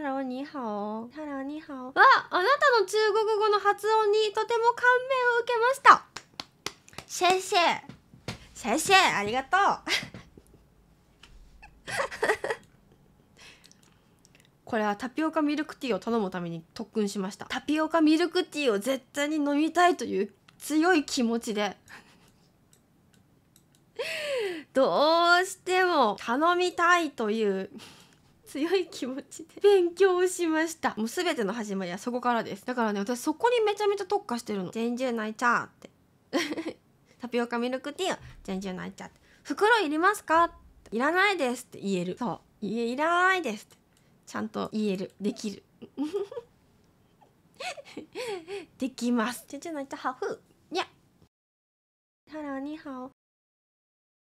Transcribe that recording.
ハローニハオハローニハオわあなたの中国語の発音にとても感銘を受けました先生先生ありがとう これはタピオカミルクティーを頼むために特訓しましたタピオカミルクティーを絶対に飲みたいという強い気持ちで どうしても頼みたいという強い気持ちで勉強をしましたもう全ての始まりはそこからですだからね私そこにめちゃめちゃ特化してるの「全ー泣いちゃう」って タピオカミルクティーを全ー泣いちゃうって袋いりますかいらないですって言えるそういえいらないですってちゃんと言えるできる できます全ー泣いちゃうハフいやハローニハオ